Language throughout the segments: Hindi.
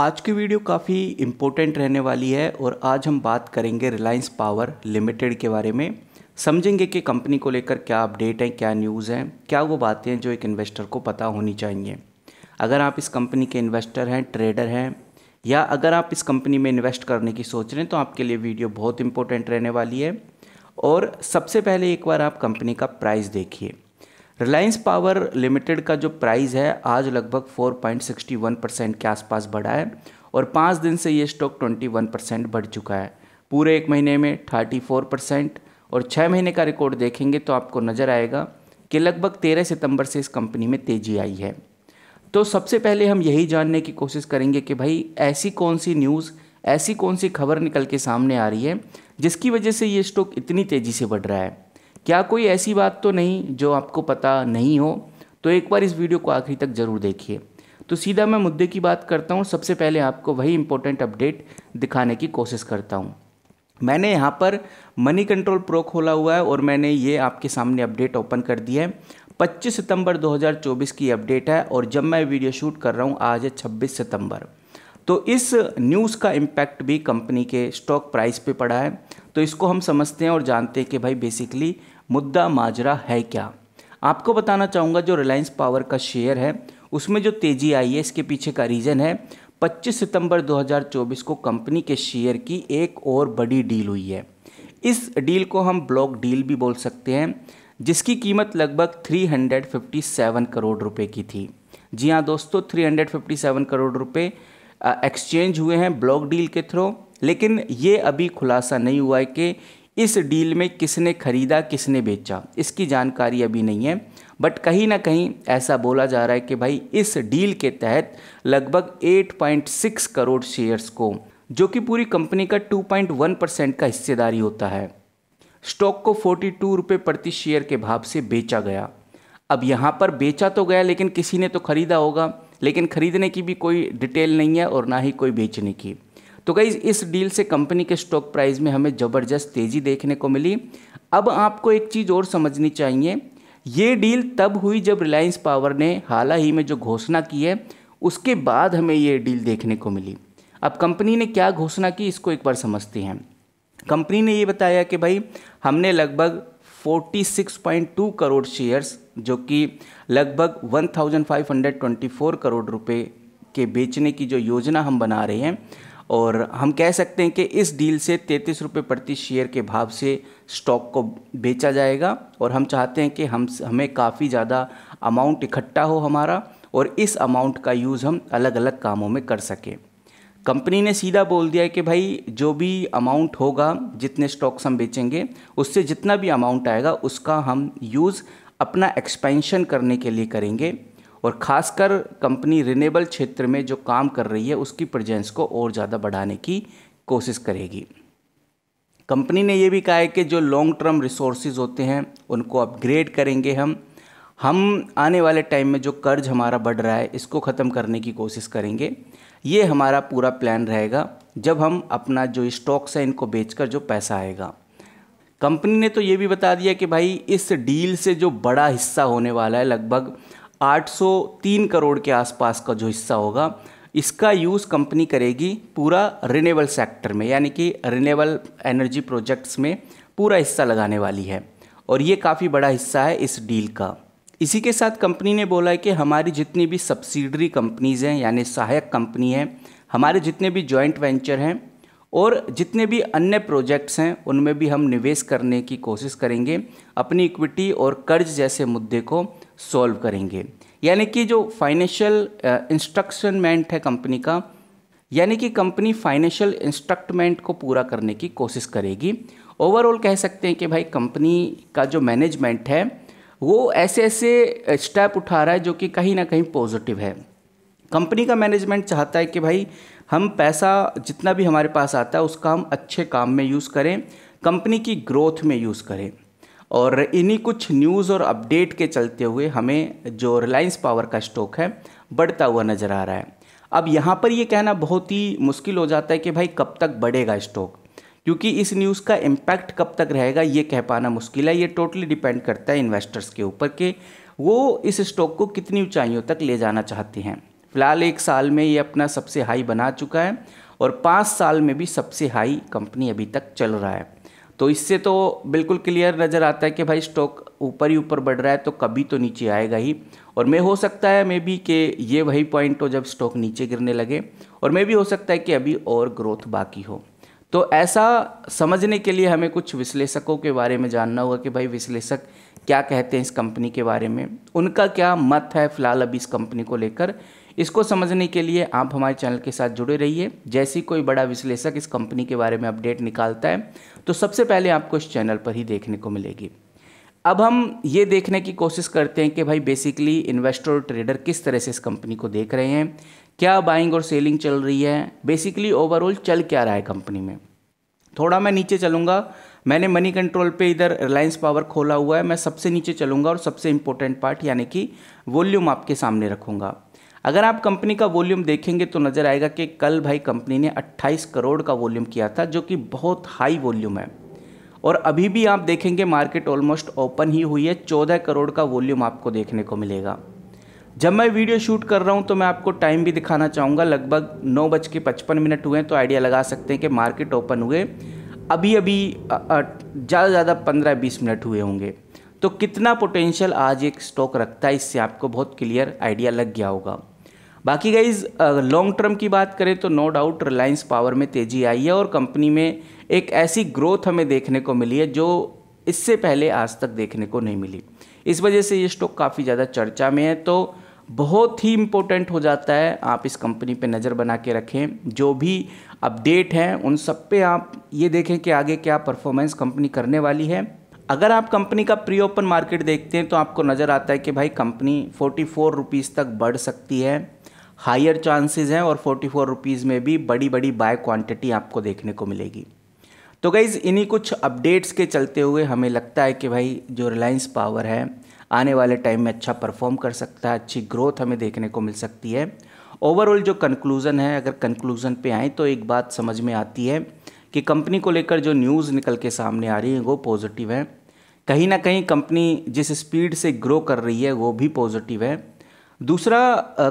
आज की वीडियो काफ़ी इम्पोर्टेंट रहने वाली है और आज हम बात करेंगे रिलायंस पावर लिमिटेड के बारे में समझेंगे कि कंपनी को लेकर क्या अपडेट हैं क्या न्यूज़ हैं क्या वो बातें जो एक इन्वेस्टर को पता होनी चाहिए अगर आप इस कंपनी के इन्वेस्टर हैं ट्रेडर हैं या अगर आप इस कंपनी में इन्वेस्ट करने की सोच रहे हैं तो आपके लिए वीडियो बहुत इंपॉर्टेंट रहने वाली है और सबसे पहले एक बार आप कंपनी का प्राइस देखिए रिलायंस पावर लिमिटेड का जो प्राइस है आज लगभग 4.61 परसेंट के आसपास बढ़ा है और पाँच दिन से ये स्टॉक 21 परसेंट बढ़ चुका है पूरे एक महीने में 34 परसेंट और छः महीने का रिकॉर्ड देखेंगे तो आपको नज़र आएगा कि लगभग 13 सितंबर से इस कंपनी में तेज़ी आई है तो सबसे पहले हम यही जानने की कोशिश करेंगे कि भाई ऐसी कौन सी न्यूज़ ऐसी कौन सी खबर निकल के सामने आ रही है जिसकी वजह से ये स्टॉक इतनी तेज़ी से बढ़ रहा है क्या कोई ऐसी बात तो नहीं जो आपको पता नहीं हो तो एक बार इस वीडियो को आखिरी तक ज़रूर देखिए तो सीधा मैं मुद्दे की बात करता हूँ सबसे पहले आपको वही इंपॉर्टेंट अपडेट दिखाने की कोशिश करता हूँ मैंने यहाँ पर मनी कंट्रोल प्रो खोला हुआ है और मैंने ये आपके सामने अपडेट ओपन कर दिया है 25 सितंबर 2024 की अपडेट है और जब मैं वीडियो शूट कर रहा हूँ आज है 26 सितंबर तो इस न्यूज़ का इम्पैक्ट भी कंपनी के स्टॉक प्राइस पे पड़ा है तो इसको हम समझते हैं और जानते हैं कि भाई बेसिकली मुद्दा माजरा है क्या आपको बताना चाहूँगा जो रिलायंस पावर का शेयर है उसमें जो तेज़ी आई है इसके पीछे का रीज़न है 25 सितंबर 2024 को कंपनी के शेयर की एक और बड़ी डील हुई है इस डील को हम ब्लॉक डील भी बोल सकते हैं जिसकी कीमत लगभग 357 करोड़ रुपए की थी जी हाँ दोस्तों 357 करोड़ रुपए एक्सचेंज हुए हैं ब्लॉक डील के थ्रू लेकिन ये अभी खुलासा नहीं हुआ है कि इस डील में किसने खरीदा किसने बेचा इसकी जानकारी अभी नहीं है बट कहीं ना कहीं ऐसा बोला जा रहा है कि भाई इस डील के तहत लगभग 8.6 करोड़ शेयर्स को जो कि पूरी कंपनी का 2.1 परसेंट का हिस्सेदारी होता है स्टॉक को फोर्टी टू रुपये प्रति शेयर के भाव से बेचा गया अब यहाँ पर बेचा तो गया लेकिन किसी ने तो खरीदा होगा लेकिन खरीदने की भी कोई डिटेल नहीं है और ना ही कोई बेचने की तो गई इस डील से कंपनी के स्टॉक प्राइस में हमें ज़बरदस्त तेज़ी देखने को मिली अब आपको एक चीज़ और समझनी चाहिए ये डील तब हुई जब रिलायंस पावर ने हाल ही में जो घोषणा की है उसके बाद हमें ये डील देखने को मिली अब कंपनी ने क्या घोषणा की इसको एक बार समझते हैं कंपनी ने ये बताया कि भाई हमने लगभग 46.2 करोड़ शेयर्स जो कि लगभग 1524 करोड़ रुपए के बेचने की जो योजना हम बना रहे हैं और हम कह सकते हैं कि इस डील से तैंतीस रुपये प्रति शेयर के भाव से स्टॉक को बेचा जाएगा और हम चाहते हैं कि हम हमें काफ़ी ज़्यादा अमाउंट इकट्ठा हो हमारा और इस अमाउंट का यूज़ हम अलग अलग कामों में कर सकें कंपनी ने सीधा बोल दिया है कि भाई जो भी अमाउंट होगा जितने स्टॉक्स हम बेचेंगे उससे जितना भी अमाउंट आएगा उसका हम यूज़ अपना एक्सपेंशन करने के लिए करेंगे और ख़ासकर कंपनी रिनेबल क्षेत्र में जो काम कर रही है उसकी प्रजेंस को और ज़्यादा बढ़ाने की कोशिश करेगी कंपनी ने ये भी कहा है कि जो लॉन्ग टर्म रिसोर्स होते हैं उनको अपग्रेड करेंगे हम हम आने वाले टाइम में जो कर्ज हमारा बढ़ रहा है इसको ख़त्म करने की कोशिश करेंगे ये हमारा पूरा प्लान रहेगा जब हम अपना जो स्टॉक्स है इनको बेचकर जो पैसा आएगा कंपनी ने तो ये भी बता दिया कि भाई इस डील से जो बड़ा हिस्सा होने वाला है लगभग 803 करोड़ के आसपास का जो हिस्सा होगा इसका यूज़ कंपनी करेगी पूरा रिनेबल सेक्टर में यानी कि रिनेबल एनर्जी प्रोजेक्ट्स में पूरा हिस्सा लगाने वाली है और ये काफ़ी बड़ा हिस्सा है इस डील का इसी के साथ कंपनी ने बोला है कि हमारी जितनी भी सब्सिडरी कंपनीज़ हैं यानी सहायक कंपनी हैं हमारे जितने भी जॉइंट वेंचर हैं और जितने भी अन्य प्रोजेक्ट्स हैं उनमें भी हम निवेश करने की कोशिश करेंगे अपनी इक्विटी और कर्ज जैसे मुद्दे को सॉल्व करेंगे यानी कि जो फाइनेंशियल इंस्ट्रक्शनमेंट है कंपनी का यानी कि कंपनी फाइनेंशियल इंस्ट्रक्टमेंट को पूरा करने की कोशिश करेगी ओवरऑल कह सकते हैं कि भाई कंपनी का जो मैनेजमेंट है वो ऐसे ऐसे स्टेप उठा रहा है जो कि कहीं ना कहीं पॉजिटिव है कंपनी का मैनेजमेंट चाहता है कि भाई हम पैसा जितना भी हमारे पास आता है उसका हम अच्छे काम में यूज़ करें कंपनी की ग्रोथ में यूज़ करें और इन्हीं कुछ न्यूज़ और अपडेट के चलते हुए हमें जो रिलायंस पावर का स्टॉक है बढ़ता हुआ नज़र आ रहा है अब यहाँ पर ये कहना बहुत ही मुश्किल हो जाता है कि भाई कब तक बढ़ेगा स्टॉक क्योंकि इस न्यूज़ का इम्पैक्ट कब तक रहेगा ये कह पाना मुश्किल है ये टोटली डिपेंड करता है इन्वेस्टर्स के ऊपर कि वो इस स्टॉक को कितनी ऊंचाइयों तक ले जाना चाहते हैं फिलहाल एक साल में ये अपना सबसे हाई बना चुका है और पाँच साल में भी सबसे हाई कंपनी अभी तक चल रहा है तो इससे तो बिल्कुल क्लियर नज़र आता है कि भाई स्टॉक ऊपर ही ऊपर बढ़ रहा है तो कभी तो नीचे आएगा ही और मैं हो सकता है मे बी कि ये वही पॉइंट हो जब स्टॉक नीचे गिरने लगे और मे भी हो सकता है कि अभी और ग्रोथ बाकी हो तो ऐसा समझने के लिए हमें कुछ विश्लेषकों के बारे में जानना होगा कि भाई विश्लेषक क्या कहते हैं इस कंपनी के बारे में उनका क्या मत है फिलहाल अभी इस कंपनी को लेकर इसको समझने के लिए आप हमारे चैनल के साथ जुड़े रहिए जैसे कोई बड़ा विश्लेषक इस कंपनी के बारे में अपडेट निकालता है तो सबसे पहले आपको इस चैनल पर ही देखने को मिलेगी अब हम ये देखने की कोशिश करते हैं कि भाई बेसिकली इन्वेस्टर और ट्रेडर किस तरह से इस कंपनी को देख रहे हैं क्या बाइंग और सेलिंग चल रही है बेसिकली ओवरऑल चल क्या रहा है कंपनी में थोड़ा मैं नीचे चलूँगा मैंने मनी कंट्रोल पे इधर रिलायंस पावर खोला हुआ है मैं सबसे नीचे चलूँगा और सबसे इम्पोर्टेंट पार्ट यानी कि वॉल्यूम आपके सामने रखूँगा अगर आप कंपनी का वॉल्यूम देखेंगे तो नज़र आएगा कि कल भाई कंपनी ने 28 करोड़ का वॉल्यूम किया था जो कि बहुत हाई वॉल्यूम है और अभी भी आप देखेंगे मार्केट ऑलमोस्ट ओपन ही हुई है चौदह करोड़ का वॉल्यूम आपको देखने को मिलेगा जब मैं वीडियो शूट कर रहा हूँ तो मैं आपको टाइम भी दिखाना चाहूँगा लगभग नौ बज के पचपन मिनट हुए हैं तो आइडिया लगा सकते हैं कि मार्केट ओपन हुए अभी अभी ज़्यादा से ज़्यादा पंद्रह बीस मिनट हुए होंगे तो कितना पोटेंशियल आज एक स्टॉक रखता है इससे आपको बहुत क्लियर आइडिया लग गया होगा बाकी गाइज लॉन्ग टर्म की बात करें तो नो डाउट रिलायंस पावर में तेज़ी आई है और कंपनी में एक ऐसी ग्रोथ हमें देखने को मिली है जो इससे पहले आज तक देखने को नहीं मिली इस वजह से ये स्टॉक काफ़ी ज़्यादा चर्चा में है तो बहुत ही इम्पोर्टेंट हो जाता है आप इस कंपनी पे नज़र बना के रखें जो भी अपडेट हैं उन सब पे आप ये देखें कि आगे क्या परफॉर्मेंस कंपनी करने वाली है अगर आप कंपनी का प्री ओपन मार्केट देखते हैं तो आपको नज़र आता है कि भाई कंपनी फोर्टी फोर रुपीज़ तक बढ़ सकती है हायर चांसेस हैं और फोर्टी फोर रुपीज़ में भी बड़ी बड़ी बाय क्वांटिटी आपको देखने को मिलेगी तो गाइज़ इन्हीं कुछ अपडेट्स के चलते हुए हमें लगता है कि भाई जो रिलायंस पावर है आने वाले टाइम में अच्छा परफॉर्म कर सकता है अच्छी ग्रोथ हमें देखने को मिल सकती है ओवरऑल जो कंक्लूज़न है अगर कंक्लूज़न पे आए तो एक बात समझ में आती है कि कंपनी को लेकर जो न्यूज़ निकल के सामने आ रही है वो पॉजिटिव है कहीं ना कहीं कंपनी जिस स्पीड से ग्रो कर रही है वो भी पॉजिटिव है दूसरा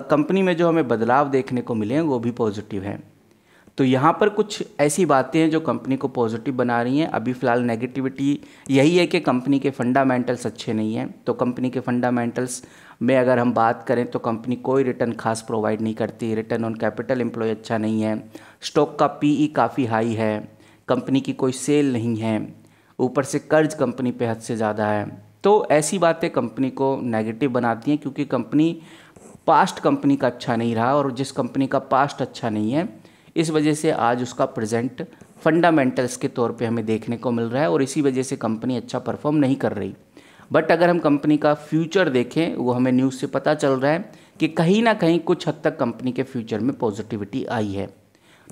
कंपनी में जो हमें बदलाव देखने को मिले हैं वो भी पॉजिटिव हैं तो यहाँ पर कुछ ऐसी बातें हैं जो कंपनी को पॉजिटिव बना रही हैं अभी फ़िलहाल नेगेटिविटी यही है कि कंपनी के फंडामेंटल्स अच्छे नहीं हैं तो कंपनी के फंडामेंटल्स में अगर हम बात करें तो कंपनी कोई रिटर्न खास प्रोवाइड नहीं करती रिटर्न ऑन कैपिटल एम्प्लॉय अच्छा नहीं है स्टॉक का पी e काफ़ी हाई है कंपनी की कोई सेल नहीं है ऊपर से कर्ज कंपनी पे हद से ज़्यादा है तो ऐसी बातें कंपनी को नेगेटिव बनाती हैं क्योंकि कंपनी पास्ट कंपनी का अच्छा नहीं रहा और जिस कंपनी का पास्ट अच्छा नहीं है इस वजह से आज उसका प्रेजेंट फंडामेंटल्स के तौर पे हमें देखने को मिल रहा है और इसी वजह से कंपनी अच्छा परफॉर्म नहीं कर रही बट अगर हम कंपनी का फ्यूचर देखें वो हमें न्यूज़ से पता चल रहा है कि कहीं ना कहीं कुछ हद तक कंपनी के फ्यूचर में पॉजिटिविटी आई है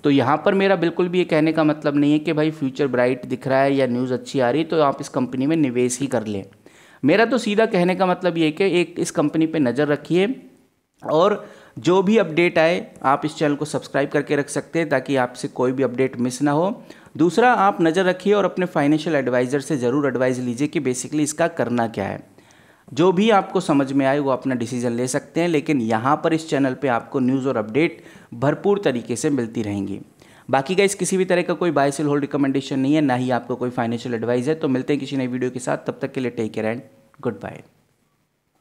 तो यहाँ पर मेरा बिल्कुल भी ये कहने का मतलब नहीं है कि भाई फ्यूचर ब्राइट दिख रहा है या न्यूज़ अच्छी आ रही है तो आप इस कंपनी में निवेश ही कर लें मेरा तो सीधा कहने का मतलब ये कि एक इस कंपनी पे नज़र रखिए और जो भी अपडेट आए आप इस चैनल को सब्सक्राइब करके रख सकते हैं ताकि आपसे कोई भी अपडेट मिस ना हो दूसरा आप नज़र रखिए और अपने फाइनेंशियल एडवाइज़र से ज़रूर एडवाइज़ लीजिए कि बेसिकली इसका करना क्या है जो भी आपको समझ में आए वो अपना डिसीजन ले सकते हैं लेकिन यहाँ पर इस चैनल पे आपको न्यूज़ और अपडेट भरपूर तरीके से मिलती रहेंगी बाकी गाइस किसी भी तरह का कोई बाय सेल होल्ड रिकमेंडेशन नहीं है ना ही आपको कोई फाइनेंशियल एडवाइस है तो मिलते हैं किसी नई वीडियो के साथ तब तक के लिए take care and good bye